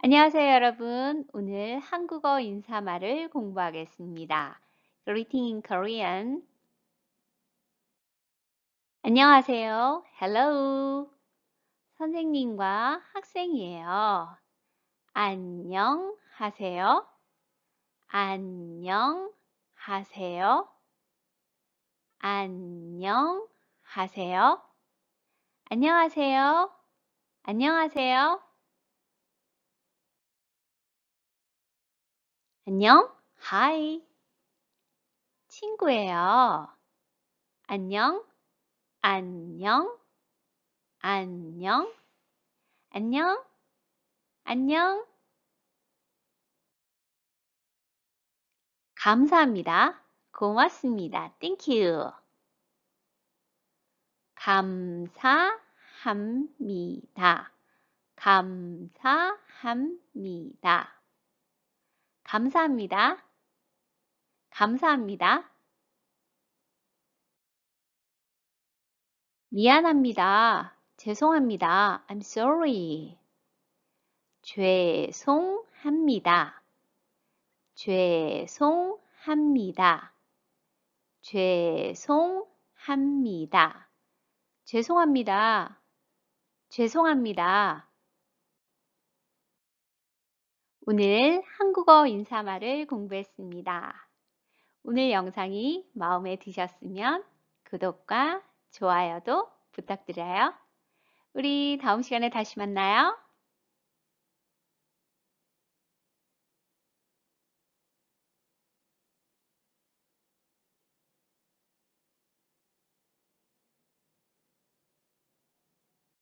안녕하세요, 여러분. 오늘 한국어 인사말을 공부하겠습니다. Greeting in Korean. 안녕하세요. Hello. 선생님과 학생이에요. 안녕하세요. 안녕하세요. 안녕하세요. 안녕하세요. 안녕하세요. 안녕하세요. 안녕, 하이. 친구예요. 안녕, 안녕, 안녕, 안녕, 안녕. 감사합니다. 고맙습니다. Thank you. 감사합니다. 감사합니다. 감사합니다. 감사합니다. 미안합니다. 죄송합니다. I'm sorry. 죄송합니다. 죄송합니다. 죄송합니다. 죄송합니다. 죄송합니다. 오늘 한국어 인사말을 공부했습니다. 오늘 영상이 마음에 드셨으면 구독과 좋아요도 부탁드려요. 우리 다음 시간에 다시 만나요.